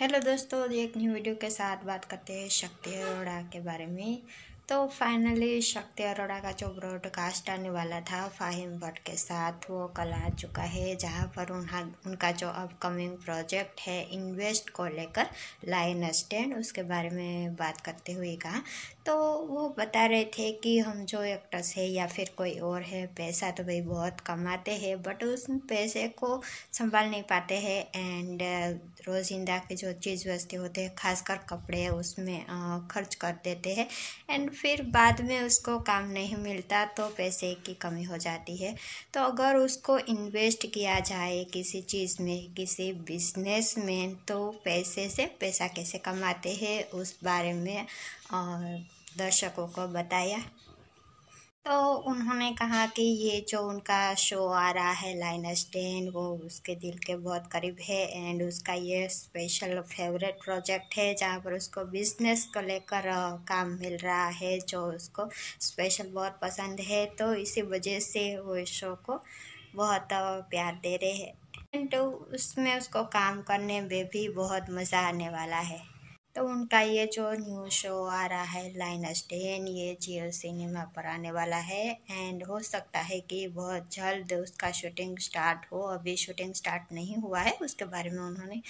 hello दोस्तों एक new video के साथ बात करते हैं शक्ति अरोड़ा के बारे में तो फाइनली शक्ति अरोड़ा का जो ब्रॉडकास्ट आने वाला था फाहिम भट्ट के साथ वो कल आ चुका है जहाँ पर उन्हा उनका जो अपकमिंग प्रोजेक्ट है इन्वेस्ट को लेकर लाइन स्टैंड उसके बारे में बात करते हुए कहा तो वो बता रहे थे कि हम जो एक्टर्स है या फिर कोई और है पैसा तो भाई बहुत कमाते हैं बट उस पैसे को संभाल नहीं पाते हैं एंड uh, रोज़िंदा की जो चीज़ वस्ती होते हैं खासकर कपड़े उसमें uh, खर्च कर देते हैं एंड फिर बाद में उसको काम नहीं मिलता तो पैसे की कमी हो जाती है तो अगर उसको इन्वेस्ट किया जाए किसी चीज़ में किसी बिजनेस में तो पैसे से पैसा कैसे कमाते हैं उस बारे में दर्शकों को बताया तो उन्होंने कहा कि ये जो उनका शो आ रहा है लाइनस डेन वो उसके दिल के बहुत करीब है एंड उसका ये स्पेशल फेवरेट प्रोजेक्ट है जहाँ पर उसको बिजनेस को लेकर काम मिल रहा है जो उसको स्पेशल बहुत पसंद है तो इसी वजह से वो इस शो को बहुत प्यार दे रहे हैं एंड उसमें उसको काम करने में भी बहुत मज़ा आने वाला है तो उनका ये जो न्यू शो आ रहा है लाइन स्टेन ये जियो सिनेमा पर आने वाला है एंड हो सकता है कि बहुत जल्द उसका शूटिंग स्टार्ट हो अभी शूटिंग स्टार्ट नहीं हुआ है उसके बारे में उन्होंने